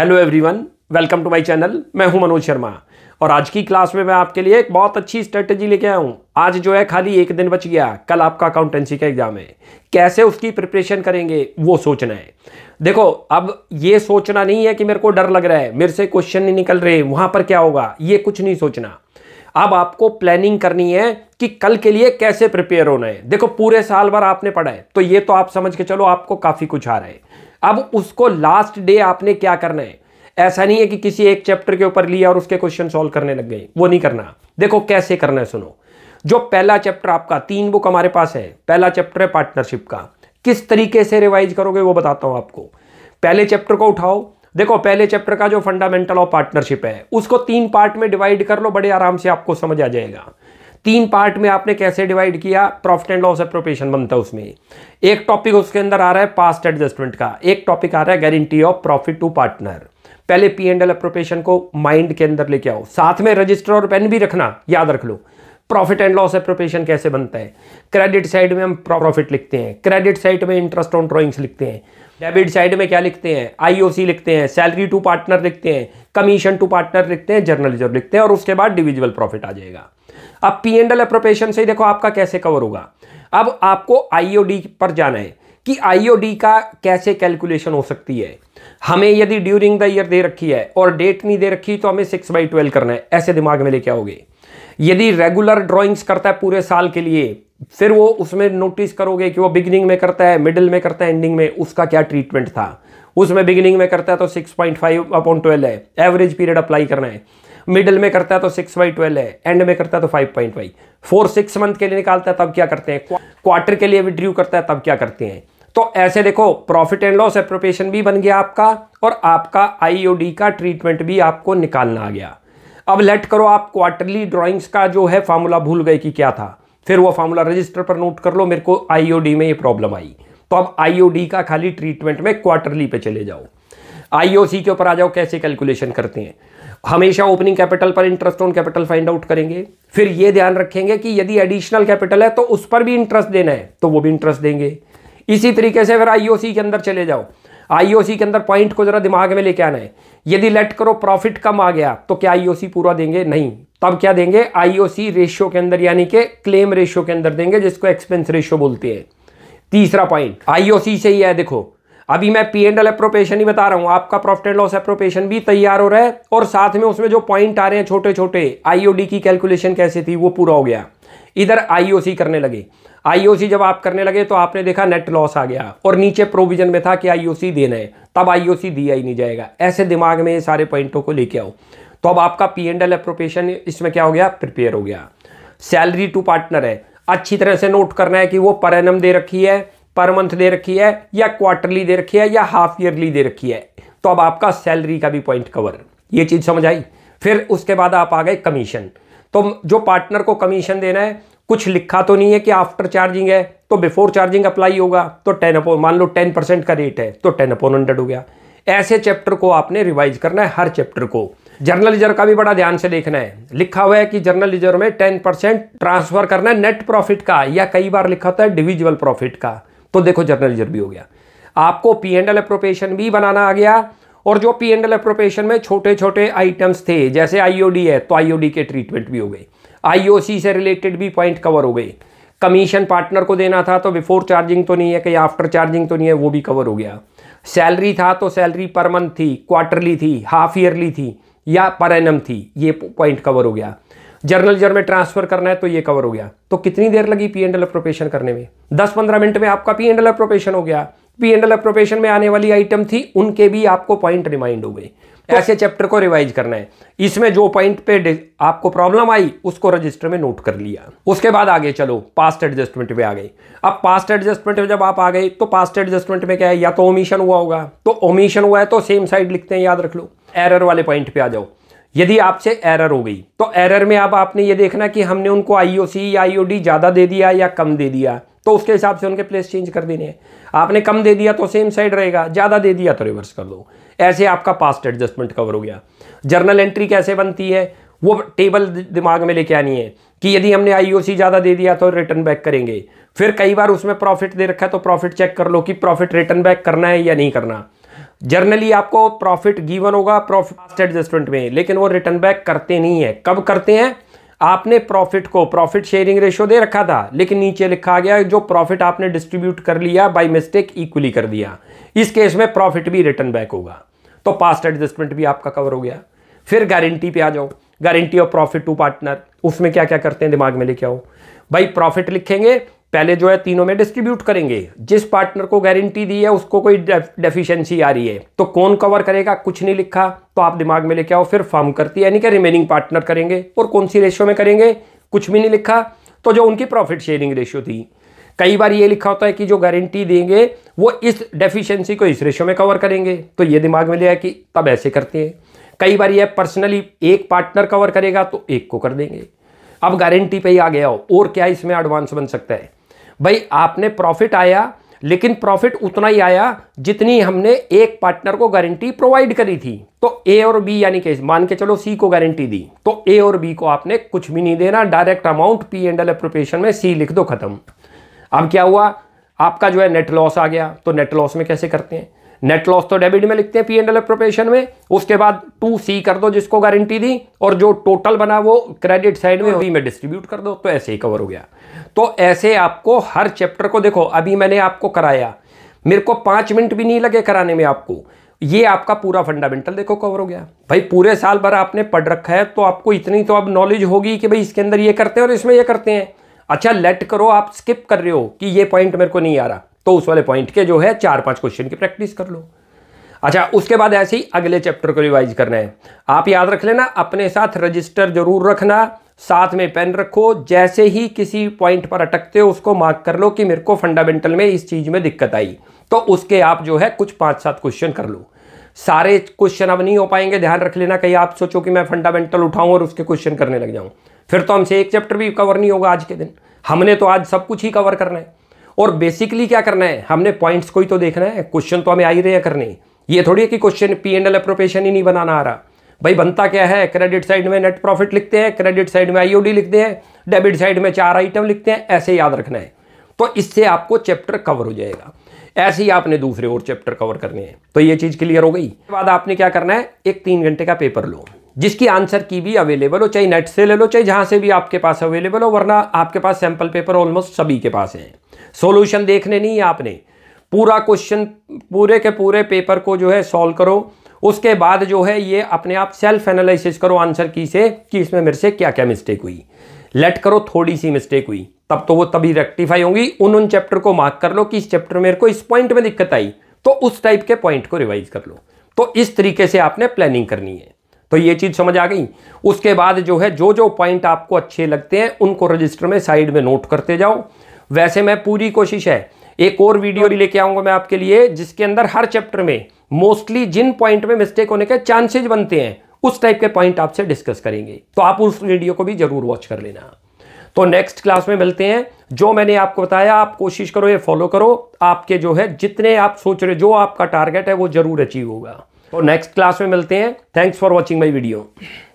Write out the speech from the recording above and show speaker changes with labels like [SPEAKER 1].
[SPEAKER 1] Hello everyone welcome to my channel मैं हूं मनोज शर्मा और आज की क्लास में मैं आपके लिए एक बहुत अच्छी स्ट्रेटजी लेके आया हूं आज जो है खाली एक दिन बच गया कल आपका अकाउंटेंसी का एग्जाम है कैसे उसकी प्रिपरेशन करेंगे वो सोचना है देखो अब ये सोचना नहीं है कि मेरे को डर लग रहा है मेरे से क्वेश्चन नहीं निकल रहे वहां पर क्या होगा ये कुछ नहीं सोचना अब आपको प्लानिंग करनी है कि कल के लिए कैसे प्रिपेयर होना है देखो पूरे साल भर आपने पढ़ा है तो ये तो आप समझ के चलो आपको काफी कुछ आ रहा है अब उसको लास्ट डे आपने क्या करना है ऐसा नहीं है कि किसी एक चैप्टर के ऊपर लिया और उसके क्वेश्चन सॉल्व करने लग गए वो नहीं करना देखो कैसे करना है सुनो जो पहला चैप्टर आपका तीन बुक हमारे पास है पहला चैप्टर है पार्टनरशिप का किस तरीके से रिवाइज करोगे वो बताता हूं आपको पहले चैप्टर को उठाओ देखो पहले चैप्टर का जो फंडामेंटल ऑफ पार्टनरशिप है उसको तीन पार्ट में डिवाइड कर लो बड़े आराम से आपको समझ आ जाएगा तीन पार्ट में आपने कैसे डिवाइड किया प्रॉफिट एंड लॉस अप्रोप्रिएशन बनता है उसमें एक टॉपिक उसके अंदर आ रहा है पास्ट एडजस्टमेंट का एक टॉपिक आ रहा है guarantee of profit to partner पहले पी एंड एल अप्रोप्रिएशन को माइंड के अंदर लेके आओ साथ में रजिस्टर और पेन भी रखना याद रख लो प्रॉफिट एंड लॉस अप्रोप्रिएशन कैसे बनता है क्रेडिट साइड में हम प्रॉफिट लिखते हैं क्रेडिट साइड में इंटरेस्ट ऑन ड्रॉइंग्स लिखते हैं डेबिट साइड में क्या लिखते हैं आईओसी लिखते हैं सैलरी टू पार्टनर लिखते हैं कमीशन टू पार्टनर लिखते हैं जर्नलिज्म लिखते हैं और उसके बाद डिविजुअल प्रॉफिट आ जाएगा अब पी एंड एल अप्रोपेशन से देखो आपका कैसे कवर होगा अब आपको आईओडी पर जाना है कि आईओडी का कैसे कैलकुलेशन हो सकती है हमें यदि ड्यूरिंग द ईयर दे रखी है और डेट नहीं दे रखी तो हमें सिक्स बाई ट्वेल्व करना है ऐसे दिमाग में लेके आओगे यदि रेगुलर ड्राइंग्स करता है पूरे साल के लिए फिर वो उसमें नोटिस करोगे कि वो बिगिनिंग में करता है मिडिल में करता है एंडिंग में उसका क्या ट्रीटमेंट था उसमें बिगिनिंग में करता है तो six point five upon twelve है एवरेज पीरियड अप्लाई करना है मिडल में करता है तो सिक्स बाई ट्वेल्व है एंड में करता है तो five point five four six month के लिए निकालता है तब क्या करते हैं क्वार्टर के लिए विड्रू करता है तब क्या करते हैं तो ऐसे देखो प्रॉफिट एंड लॉस एप्रोपेशन भी बन गया आपका और आपका आईओडी का ट्रीटमेंट भी आपको निकालना आ गया अब लेट करो आप क्वार्टरली ड्राइंग्स का जो है फार्मूला भूल गए कि क्या था फिर वो फार्मूला रजिस्टर पर नोट कर लो मेरे को आईओडी में ये प्रॉब्लम आई तो अब आईओडी का खाली ट्रीटमेंट में क्वार्टरली पे चले जाओ आईओसी के ऊपर आ जाओ कैसे कैलकुलेशन करते हैं हमेशा ओपनिंग कैपिटल पर interest on capital find out करेंगे फिर ये ध्यान रखेंगे कि यदि एडिशनल कैपिटल है तो उस पर भी इंटरेस्ट देना है तो वो भी इंटरेस्ट देंगे इसी तरीके से फिर आईओसी के अंदर चले जाओ आईओसी के अंदर पॉइंट को जरा दिमाग में लेके आना है यदि लेट करो प्रॉफिट कम आ गया तो क्या आईओसी पूरा देंगे नहीं तब क्या देंगे आईओसी रेशियो के अंदर यानी कि क्लेम रेशियो के अंदर देंगे जिसको एक्सपेंस रेशियो बोलते हैं तीसरा पॉइंट आईओसी से ही है देखो अभी मैं पी एंड एल अप्रोपेशन ही बता रहा हूँ आपका प्रॉफिट एंड लॉस अप्रोपेशन भी तैयार हो रहा है और साथ में उसमें जो पॉइंट आ रहे हैं छोटे छोटे आईओडी की कैलकुलेशन कैसे थी वो पूरा हो गया इधर आईओसी करने लगे आईओसी जब आप करने लगे तो आपने देखा नेट लॉस आ गया और नीचे प्रोविजन में था कि आईओसी देना है तब आईओसी दिया ही नहीं जाएगा ऐसे दिमाग में ये सारे पॉइंटों को लेके आओ तो अब आपका पी एंड एल अप्रोपेशन इसमें क्या हो गया प्रिपेयर हो गया सैलरी टू पार्टनर है अच्छी तरह से नोट करना है कि वो पर एनम दे रखी है पर मंथ दे रखी है या क्वार्टरली दे रखी है या हाफ ईयरली दे रखी है तो अब आपका सैलरी का भी पॉइंट कवर ये चीज़ समझ आई फिर उसके बाद आप आ गए कमीशन तो जो पार्टनर को कमीशन देना है कुछ लिखा तो नहीं है कि आफ्टर चार्जिंग है तो बिफोर चार्जिंग अप्लाई होगा तो टेन अपो मान लो टेन परसेंट का रेट है तो टेन अपोन हंड्रेड हो गया ऐसे चैप्टर को आपने रिवाइज करना है हर चैप्टर को जर्नल रिजर्व का भी बड़ा ध्यान से देखना है लिखा हुआ है कि जर्नल रिजर्व में टेन परसेंट ट्रांसफर करना है नेट प्रॉफिट का या कई बार लिखा होता है डिविजुअल प्रॉफिट का तो देखो जनरल रिजर्व भी हो गया आपको पी एंड एल अप्रोपेशन भी बनाना आ गया और जो पी एंड एल अप्रोपेशन में छोटे छोटे आइटम्स थे जैसे आईओडी है तो आईओडी के ट्रीटमेंट भी हो गए आईओसी से रिलेटेड भी पॉइंट कवर हो गए कमीशन पार्टनर को देना था तो बिफोर चार्जिंग तो नहीं है कहीं आफ्टर चार्जिंग तो नहीं है वो भी कवर हो गया सैलरी था तो सैलरी पर मंथ थी क्वार्टरली थी हाफ ईयरली थी या पर एनम थी ये पॉइंट कवर हो गया जर्नल जर में ट्रांसफर करना है तो ये कवर हो गया तो कितनी देर लगी पी एंड एल अप्रोपेशन करने में दस पंद्रह मिनट में आपका पी एंड एल अप्रोपेशन हो गया पी एंड एल अप्रोपेशन में आने वाली आइटम थी उनके भी आपको पॉइंट रिमाइंड हो गए तो ऐसे चैप्टर को रिवाइज करना है इसमें जो पॉइंट पे आपको प्रॉब्लम आई उसको रजिस्टर में नोट कर लिया उसके बाद आगे चलो पास्ट एडजस्टमेंट पे आ गए अब पास्ट एडजस्टमेंट में जब आप आ गए तो पास्ट एडजस्टमेंट में क्या है या तो ओमिशन हुआ होगा तो ओमिशन हुआ है तो सेम साइड लिखते हैं याद रख लो एरर वाले पॉइंट पे आ जाओ यदि आपसे एरर हो गई तो एरर में आप आपने ये देखना कि हमने उनको आईओसी या आईओडी ज़्यादा दे दिया या कम दे दिया तो उसके हिसाब से उनके प्लेस चेंज कर देने हैं आपने कम दे दिया तो सेम साइड रहेगा ज़्यादा दे दिया तो रिवर्स कर दो ऐसे आपका पास्ट एडजस्टमेंट कवर हो गया जर्नल एंट्री कैसे बनती है वो टेबल दिमाग में लेके आनी है कि यदि हमने आईओसी ज़्यादा दे दिया तो रिटर्न बैक करेंगे फिर कई बार उसमें प्रॉफिट दे रखा है तो प्रॉफिट चेक कर लो कि प्रॉफिट रिटर्न बैक करना है या नहीं करना जर्नली आपको प्रॉफिट गिवन होगा प्रॉफिट एडजस्टमेंट में लेकिन वो रिटर्न बैक करते नहीं है कब करते हैं आपने प्रॉफिट को प्रॉफिट शेयरिंग रेशियो दे रखा था लेकिन नीचे लिखा गया जो प्रॉफिट आपने डिस्ट्रीब्यूट कर लिया बाय मिस्टेक इक्वली कर दिया इस केस में प्रॉफिट भी रिटर्न बैक होगा तो पास्ट एडजस्टमेंट भी आपका कवर हो गया फिर गारंटी पे आ जाओ guarantee of profit to partner उसमें क्या क्या करते हैं दिमाग में लेके आओ भाई प्रॉफिट लिखेंगे पहले जो है तीनों में डिस्ट्रीब्यूट करेंगे जिस पार्टनर को गारंटी दी है उसको कोई डेफिशिएंसी आ रही है तो कौन कवर करेगा कुछ नहीं लिखा तो आप दिमाग में लेके आओ फिर फर्म करती है यानी कि रिमेनिंग पार्टनर करेंगे और कौन सी रेशियो में करेंगे कुछ भी नहीं लिखा तो जो उनकी प्रॉफिट शेयरिंग रेशियो थी कई बार ये लिखा होता है कि जो गारंटी देंगे वो इस डेफिशियंसी को इस रेशियो में कवर करेंगे तो ये दिमाग में लिया कि तब ऐसे करते हैं कई बार ये पर्सनली एक पार्टनर कवर करेगा तो एक को कर देंगे अब गारंटी पे ही आ गया हो और क्या इसमें एडवांस बन सकता है भाई आपने प्रॉफिट आया लेकिन प्रॉफिट उतना ही आया जितनी हमने एक पार्टनर को गारंटी प्रोवाइड करी थी तो ए और बी यानी कि मान के चलो सी को गारंटी दी तो ए और बी को आपने कुछ भी नहीं देना direct amount P and L appropriation में सी लिख दो खत्म अब क्या हुआ आपका जो है नेट लॉस आ गया तो नेट लॉस में कैसे करते हैं नेट लॉस तो डेबिट में लिखते हैं पी एंड एल प्रोपेशन में उसके बाद टू सी कर दो जिसको गारंटी दी और जो टोटल बना वो क्रेडिट साइड में हाँ। वही में डिस्ट्रीब्यूट कर दो तो ऐसे ही कवर हो गया तो ऐसे आपको हर चैप्टर को देखो अभी मैंने आपको कराया मेरे को पाँच मिनट भी नहीं लगे कराने में आपको ये आपका पूरा फंडामेंटल देखो कवर हो गया भाई पूरे साल भर आपने पढ़ रखा है तो आपको इतनी तो अब नॉलेज होगी कि भाई इसके अंदर ये करते हैं और इसमें ये करते हैं अच्छा लेट करो आप स्किप कर रहे हो कि ये पॉइंट मेरे को नहीं आ रहा तो उस वाले पॉइंट के जो है चार पांच क्वेश्चन की प्रैक्टिस कर लो अच्छा उसके बाद ऐसे ही अगले चैप्टर को रिवाइज करना है आप याद रख लेना अपने साथ रजिस्टर जरूर रखना साथ में पेन रखो जैसे ही किसी पॉइंट पर अटकते हो उसको मार्क कर लो कि मेरे को फंडामेंटल में इस चीज़ में दिक्कत आई तो उसके आप जो है कुछ पाँच सात क्वेश्चन कर लो सारे क्वेश्चन अब नहीं हो पाएंगे ध्यान रख लेना कहीं आप सोचो कि मैं फंडामेंटल उठाऊं और उसके क्वेश्चन करने लग जाऊं फिर तो हमसे एक चैप्टर भी कवर नहीं होगा आज के दिन हमने तो आज सब कुछ ही कवर करना है और बेसिकली क्या करना है हमने पॉइंट्स को ही तो देखना है क्वेश्चन तो हमें आ ही रहे हैं करने ये थोड़ी है कि question P and L appropriation ही नहीं बनाना आ रहा भाई बनता क्या है क्रेडिट साइड में नेट प्रॉफिट लिखते हैं क्रेडिट साइड में आईओडी लिखते हैं डेबिट साइड में चार आइटम लिखते हैं ऐसे याद रखना है तो इससे आपको चैप्टर कवर हो जाएगा ऐसे ही आपने दूसरे और चैप्टर कवर करने हैं तो ये चीज़ क्लियर हो गई बाद आपने क्या करना है एक तीन घंटे का पेपर लो जिसकी आंसर की भी अवेलेबल हो चाहे नेट से ले लो चाहे जहां से भी आपके पास अवेलेबल हो वरना आपके पास सैंपल पेपर ऑलमोस्ट सभी के पास है सॉल्यूशन देखने नहीं है आपने पूरा क्वेश्चन पूरे के पूरे पेपर को जो है सॉल्व करो उसके बाद जो है ये अपने आप सेल्फ एनालिसिस करो आंसर की से कि इसमें मेरे से क्या क्या मिस्टेक हुई लेट करो थोड़ी सी मिस्टेक हुई तब तो वो तभी रेक्टिफाई होंगी उन उन चैप्टर को मार्क कर लो कि इस चैप्टर मेरे को इस पॉइंट में दिक्कत आई तो उस टाइप के पॉइंट को रिवाइज कर लो तो इस तरीके से आपने प्लानिंग करनी है तो ये चीज़ समझ आ गई उसके बाद जो है जो जो पॉइंट आपको अच्छे लगते हैं उनको रजिस्टर में साइड में नोट करते जाओ वैसे मैं पूरी कोशिश है एक और वीडियो भी लेके आऊंगा मैं आपके लिए जिसके अंदर हर चैप्टर में मोस्टली जिन पॉइंट में मिस्टेक होने के चांसेज बनते हैं उस टाइप के पॉइंट आपसे डिस्कस करेंगे तो आप उस वीडियो को भी जरूर वॉच कर लेना तो नेक्स्ट क्लास में मिलते हैं जो मैंने आपको बताया आप कोशिश करो ये फॉलो करो आपके जो है जितने आप सोच रहे जो आपका टारगेट है वो जरूर अचीव होगा तो नेक्स्ट क्लास में मिलते हैं thanks for watching my video